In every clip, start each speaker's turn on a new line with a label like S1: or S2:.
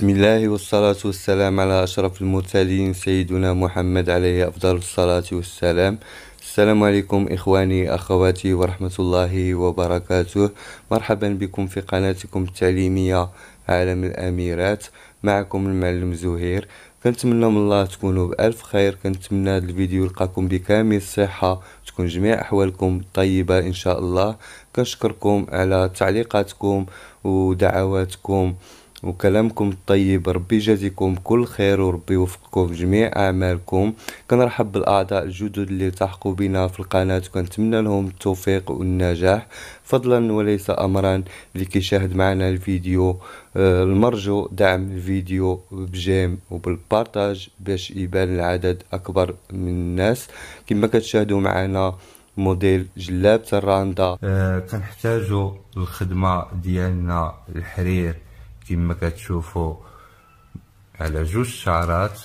S1: بسم الله والصلاة والسلام على أشرف المرسلين سيدنا محمد عليه أفضل الصلاة والسلام السلام عليكم إخواني أخواتي ورحمة الله وبركاته مرحبا بكم في قناتكم التعليمية عالم الأميرات معكم المعلم زهير كنتمنى من الله تكونوا بألف خير كنتمنى هذا الفيديو يلقاكم بكامل الصحة تكون جميع أحوالكم طيبة إن شاء الله كنشكركم على تعليقاتكم ودعواتكم وكلامكم الطيب ربي يجازيكم كل خير وربي يوفقكم في جميع اعمالكم كنرحب بالاعضاء الجدد اللي التحقوا بنا في القناه وكنتمنى لهم التوفيق والنجاح فضلا وليس امرا اللي كيشاهد معنا الفيديو آه، المرجو دعم الفيديو بجيم وبالبارتاج باش يبان العدد اكبر من الناس كما كتشاهدوا معنا موديل جلابة الراندا آه كنحتاجو الخدمة ديالنا الحرير كيما كتشوفوا على جوج شعرات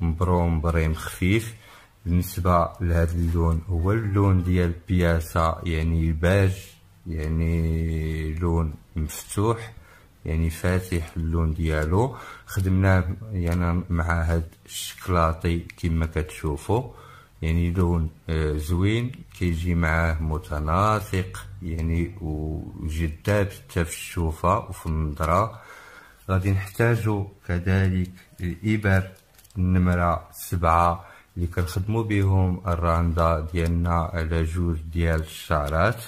S1: مبروم بريم خفيف بالنسبه لهذا اللون هو اللون ديال بياسا يعني باج يعني لون مفتوح يعني فاتح اللون ديالو خدمناه يعني مع هاد الشكلاطي كما كتشوفوا يعني لون آه، زوين كيجي معاه متناسق يعني وجذاب حتى في الشوفه وفي النظره غادي نحتاجو كذلك الابر النمره سبعة اللي كنخدمو بهم الراندا ديالنا على جوج ديال الشعرات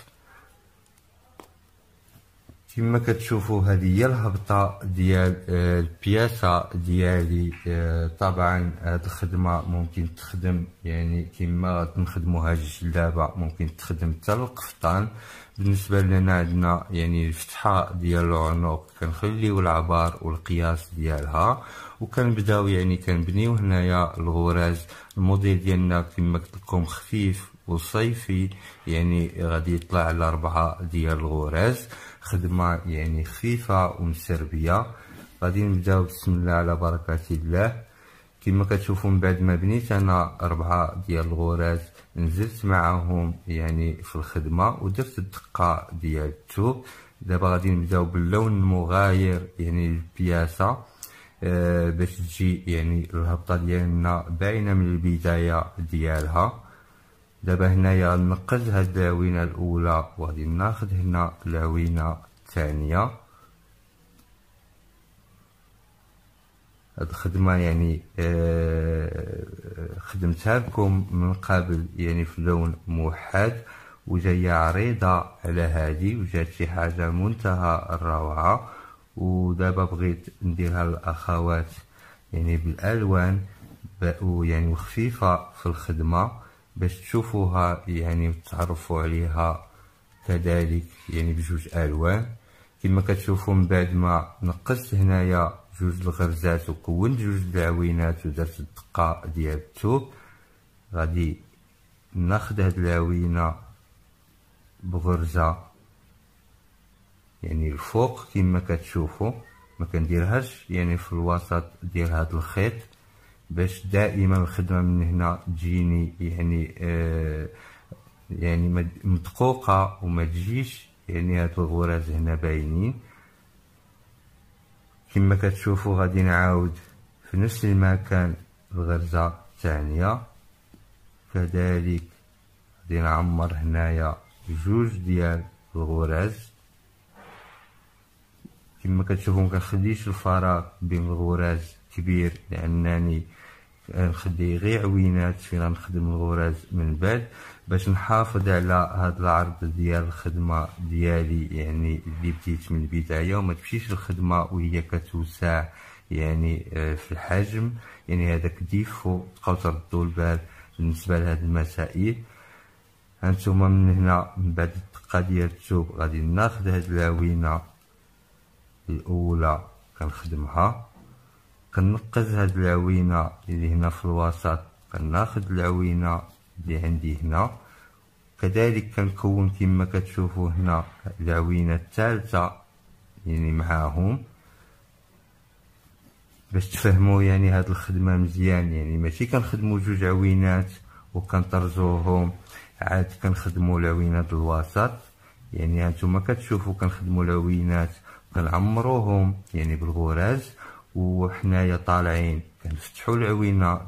S1: كما كتشوفوا هذه هي الهبطه ديال آه، البياسه ديالي آه، طبعا هذه الخدمه ممكن تخدم يعني كما تنخدموا هذه الجلابه ممكن تخدم حتى القفطان بالنسبه لنا عندنا يعني الفتحه ديال العنق كنخليو العبار والقياس ديالها وكنبداو يعني كنبنيو هنايا الغراز الموديل ديالنا كما قلت لكم خفيف والصيفي يعني غادي يطلع على أربعة ديال الغراز خدمة يعني خفيفة ومسربية غادي نبداو بسم الله على بركة الله كما كتشوفوا من بعد ما بنيت انا أربعة ديال الغراز نزلت معاهم يعني في الخدمه ودرت الدقه ديال التوب دابا غادي نبداو باللون المغاير يعني البياسه آه، باش تجي يعني الهبطه ديالنا باينه من البدايه ديالها دابا هنايا نقز هاد العوينه الاولى وغادي ناخد هنا العوينه الثانيه هاد الخدمه يعني آه، آه، خدمتها لكم من قبل يعني في لون موحد وجايه عريضه على هادي وجات شي حاجه منتهى الروعه ودابا بغيت نديرها للاخوات يعني بالالوان يعني وخفيفه في الخدمه باش تشوفوها يعني وتتعرفوا عليها كذلك يعني بجوج الوان كما كتشوفوا من بعد ما نقصت هنايا جوج الغرزات وكونت جوج العوينات ودرت الدقه ديال الثوب غادي ناخد هاد العوينه بغرزه يعني الفوق كما كتشوفوا ما كنديرهاش يعني في الوسط ديال هاد الخيط باش دائما الخدمه من هنا تجيني يعني آه يعني مدقوقه وما تجيش يعني هاد الغراز هنا باينين كما كتشوفوا غادي نعاود في نفس المكان الغرزه الثانيه كذلك غادي نعمر هنايا جوج ديال الغراز كما كتشوفوا مكنخليش الفراغ بين الغراز كبير لانني نخلي غير عوينات فين غنخدم الغراز من بعد باش نحافظ على هاد العرض ديال الخدمه ديالي يعني اللي بديت من البدايه وما تمشيش الخدمه وهي كتوسع يعني آه، في الحجم يعني هذاك ديفو تبقاو تردوا البال بالنسبه لهاد المسائل هانتوما من هنا من بعد الدقه ديال الثوب غادي ناخذ هاد العوينه الاولى كنخدمها كنقز هاد العوينة اللي هنا في الوسط كناخد العوينة اللي عندي هنا كذلك كنكون كما كتشوفوا هنا العوينة الثالثة يعني معاهم باش تفهموا يعني هاد الخدمة مزيان يعني ماشي كنخدموا جوج عوينات وكنطرزوهم عاد كنخدموا العوينات الوسط يعني هانتوما كتشوفوا كنخدموا العوينات كنعمروهم يعني بالغراز وحنايا طالعين كنفتحوا العوينه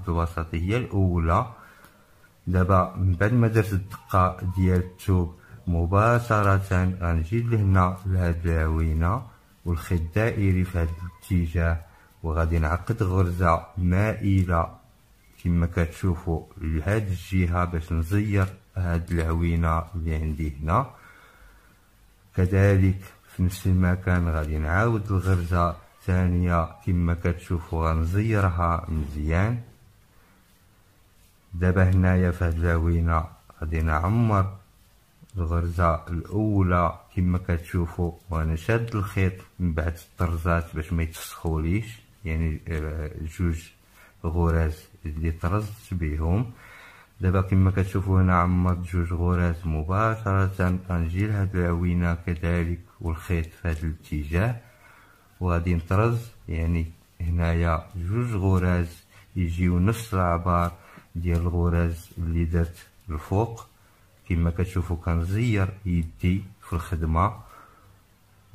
S1: هي الاولى دابا من بعد ما درت الدقه ديال الثوب مباشره غنجي لهنا لهاد العوينه والخيط دائري في هذا الاتجاه وغادي نعقد غرزه مائله كما كتشوفوا لهاد الجهه باش نزير هاد العوينه اللي عندي هنا كذلك في نفس المكان غادي نعاود الغرزه الثانية كما كتشوفوا غنزيرها مزيان دابا هنايا في هاد غادي نعمر الغرزة الأولى كما كتشوفوا وأنا شاد الخيط من بعد الطرزات باش ما يتسخوليش يعني آه، جوج غراز اللي طرزت بهم دابا كما كتشوفوا هنا عمرت جوج غراز مباشرة غنجي لهاد العوينة كذلك والخيط في هاد الاتجاه وغادي نطرز يعني هنايا جوج غراز يجيو نفس العبار ديال الغراز اللي درت الفوق كما كتشوفوا كنزير يدي في الخدمه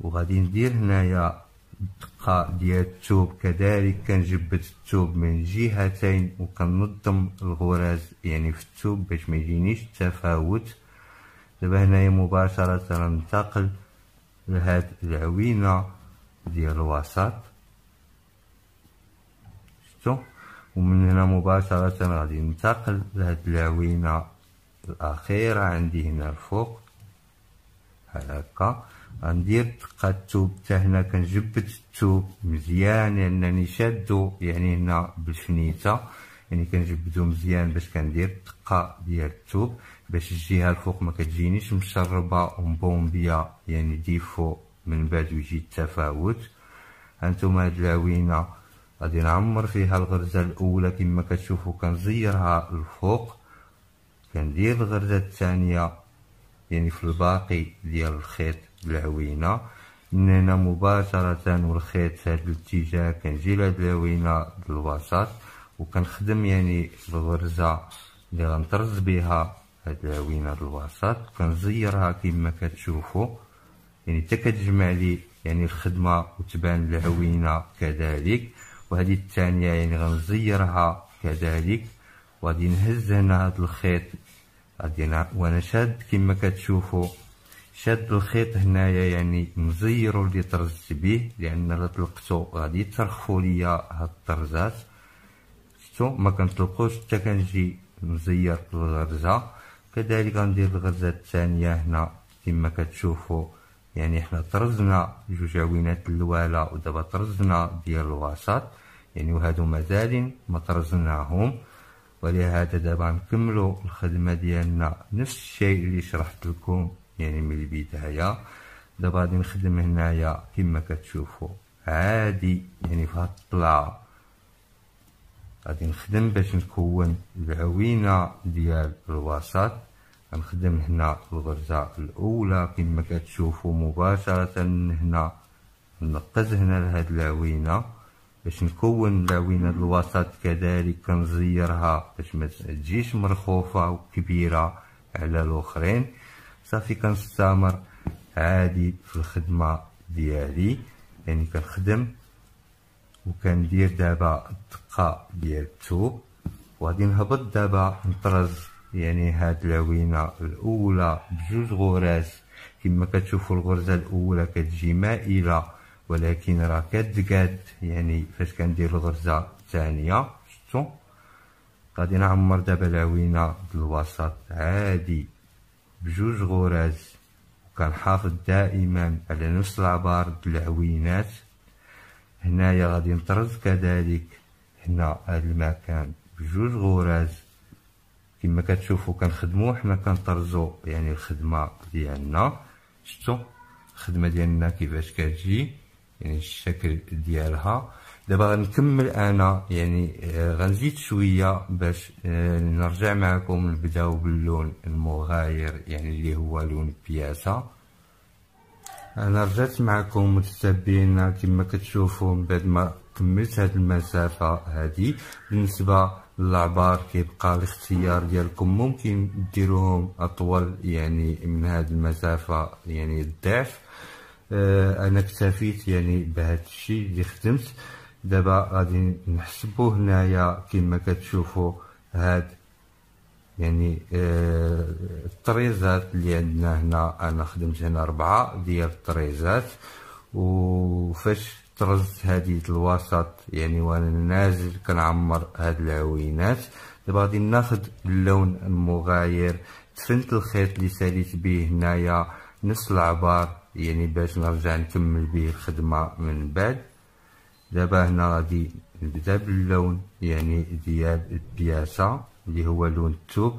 S1: وغادي ندير هنايا الدقه ديال الثوب كذلك كنجبد الثوب من جهتين وكنظم الغراز يعني في الثوب باش ما يجينيش التفاوت دابا هنايا مباشره ننتقل لهاد العوينه ديال الوسط شفتو ومن هنا مباشرة غادي ننتقل لهاد العوينة الأخيرة عندي هنا الفوق بحال هكا غندير دقة التوب تا هنا كنجبد التوب مزيان لأنني شادو يعني هنا بالفنيتة يعني كنجبدو مزيان باش كندير الدقة ديال التوب باش الجهة الفوق ما كتجينيش مشربة ومبومبية يعني ديفو من بعد يجي التفاوت هانتوما هاد العوينه غادي نعمر فيها الغرزه الاولى كما كتشوفوا كنزيرها الفوق كندير الغرزه الثانيه يعني في الباقي ديال الخيط العوينه من هنا مباشره والخيط في هذا الاتجاه كنجي لهاد العوينه بالوسط وكنخدم يعني الغرزه اللي غنطرز بها هاد العوينه الوسط كنزيرها كما كتشوفوا يعني حتى كتجمع لي يعني الخدمه وتبان العوينه كذلك وهذه الثانيه يعني غنزيرها كذلك وغادي نهز هنا هذا الخيط غادي وانا شاد كما كتشوفوا شاد الخيط هنايا يعني مزيرو اللي طرزت به لان الا طلقتو غادي ترخفوا ليا هاد الطرزات شفتو ما كنطلقوش حتى كنجي مزير الغرزه كذلك غندير الغرزه الثانيه هنا كما كتشوفوا يعني احنا طرزنا جوج عوينات اللوالة ودابا طرزنا ديال الوسط يعني وهادو مازال ما طرزناهم ولهذا دابا نكملوا الخدمة ديالنا نفس الشيء اللي شرحت لكم يعني من البداية دابا غادي نخدم هنايا كما كتشوفوا عادي يعني في هاد الطلعة غادي نخدم باش نكون العوينة ديال الوسط غنخدم هنا الغرزة الاولى كما كتشوفوا مباشرة هنا نقز هنا لهاد العوينة باش نكون العوينة الوسط كذلك كنزيرها باش ما تجيش مرخوفة وكبيرة على الاخرين صافي كنستمر عادي في الخدمة ديالي يعني كنخدم وكندير دابا الدقة ديال التوب وغادي نهبط دابا نطرز يعني هاد العوينة الأولى بجوج غرز كما كتشوفوا الغرزة الأولى كتجي مائلة ولكن راه كتقاد يعني فاش كندير الغرزة الثانية شتو غادي نعمر دابا العوينة الوسط عادي بجوج غراز وكنحافظ دائما على نفس العبار د العوينات هنايا غادي نطرز كذلك هنا هاد المكان بجوج غراز كما كتشوفوا كنخدموا حنا كنطرزوا يعني الخدمه ديالنا شفتوا الخدمه ديالنا كيفاش كتجي يعني الشكل ديالها دابا غنكمل انا يعني آه، غنزيد شويه باش آه، نرجع معكم نبداو باللون المغاير يعني اللي هو لون بياسه انا رجعت معكم متتبعين كما كتشوفوا من بعد ما كملت هاد المسافه هادي بالنسبه للعبار كيبقى الاختيار ديالكم ممكن ديروهم اطول يعني من هاد المسافه يعني الضعف اه انا اكتفيت يعني بهذا الشيء اللي خدمت دابا غادي نحسبو هنايا كما كتشوفوا هاد يعني اه الطريزات اللي عندنا هنا انا خدمت هنا اربعه ديال الطريزات وفاش طرزت هذه الوسط يعني وانا نازل كنعمر هاد العوينات دابا غادي ناخد اللون المغاير دفنت الخيط اللي ساليت بيه هنايا نص العبار يعني باش نرجع نكمل به الخدمة من بعد دابا هنا غادي نبدا باللون يعني ديال البياسة اللي هو لون الثوب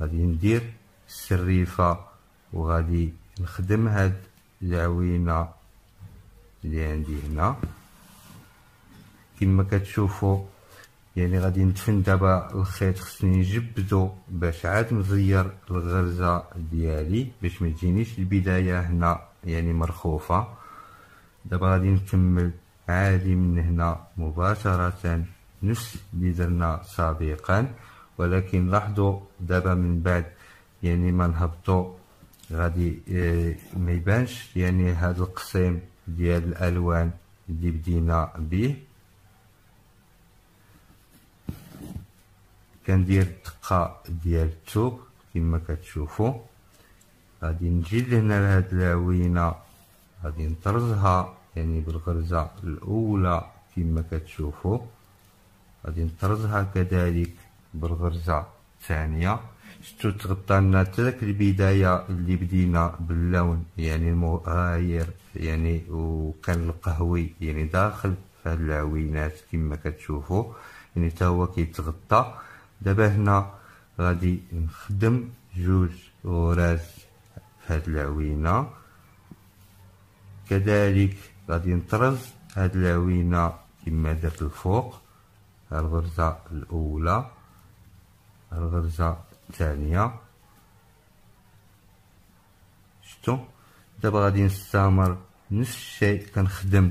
S1: غادي ندير الشريفة وغادي نخدم هاد العوينه اللي عندي هنا كما كتشوفوا يعني غادي ندفن دابا الخيط خصني نجبدو باش عاد نزير الغرزه ديالي باش ما تجينيش البدايه هنا يعني مرخوفه دابا غادي نكمل عادي من هنا مباشره نفس اللي درنا سابقا ولكن لاحظوا دابا من بعد يعني ما نهبطوا غادي آه، ما يبانش يعني هذا القسيم ديال الالوان اللي بدينا به كندير الدقه ديال الثوب كما كتشوفوا غادي نجي لهنا لهاد العوينه غادي نطرزها يعني بالغرزه الاولى كما كتشوفوا غادي نطرزها كذلك بالغرزه الثانيه شتو تغطى لنا تلك البدايه اللي بدينا باللون يعني المغاير يعني وكان القهوي يعني داخل في هاد العوينات كما كتشوفو يعني تا هو كيتغطى دابا هنا غادي نخدم جوج غراز في هاد العوينه كذلك غادي نطرز هاد العوينه كما درت الفوق الغرزه الاولى الغرزه الثانيه شفتوا دابا غادي نستمر نفس الشيء كنخدم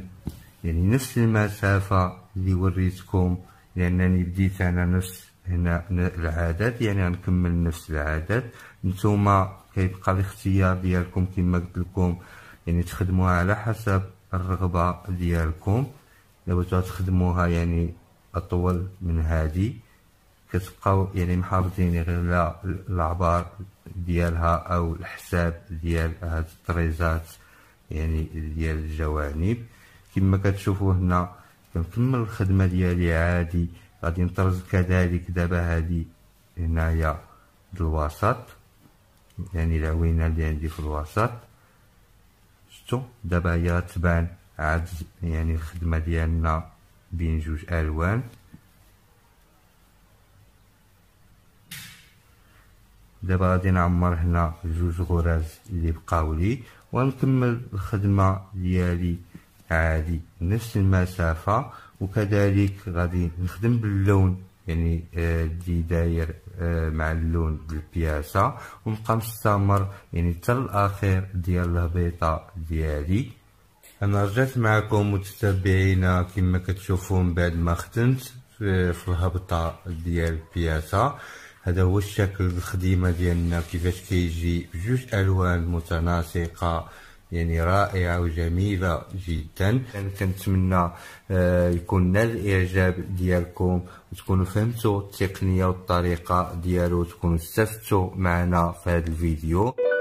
S1: يعني نفس المسافه اللي وريتكم لانني بديت انا نفس هنا العدد يعني غنكمل نفس العدد نتوما كيبقى الاختيار ديالكم كما قلت لكم يعني تخدموها على حسب الرغبه ديالكم لو تخدموها يعني اطول من هذه كتبقاو يعني محافظين غير على العبار ديالها او الحساب ديال هاد الطريزات يعني ديال الجوانب كما كتشوفوا هنا كنكمل الخدمه ديالي عادي غادي نطرز كذلك دابا هادي هنايا الوسط يعني العوينه اللي عندي في الوسط شفتوا دابا هي تبان عاد يعني الخدمه ديالنا بين جوج الوان دابا غادي نعمر هنا جوج غراز اللي بقاو لي ونكمل الخدمه ديالي عادي نفس المسافه وكذلك غادي نخدم باللون يعني آه، اللي داير آه، مع اللون ديال البياسه ونبقى مستمر يعني حتى الاخير ديال الهبيطه ديالي انا رجعت معكم متتبعينا كما كتشوفون من بعد ما خدمت آه، في الهبطه ديال البياسه هذا هو الشكل الخديمه ديالنا كيفاش كيجي بجوج الوان متناسقه يعني رائعه وجميله جدا كنتمنى آه، يكون نال الاعجاب ديالكم وتكونوا فهمتوا التقنيه والطريقه ديالو وتكونوا استفدتوا معنا في هذا الفيديو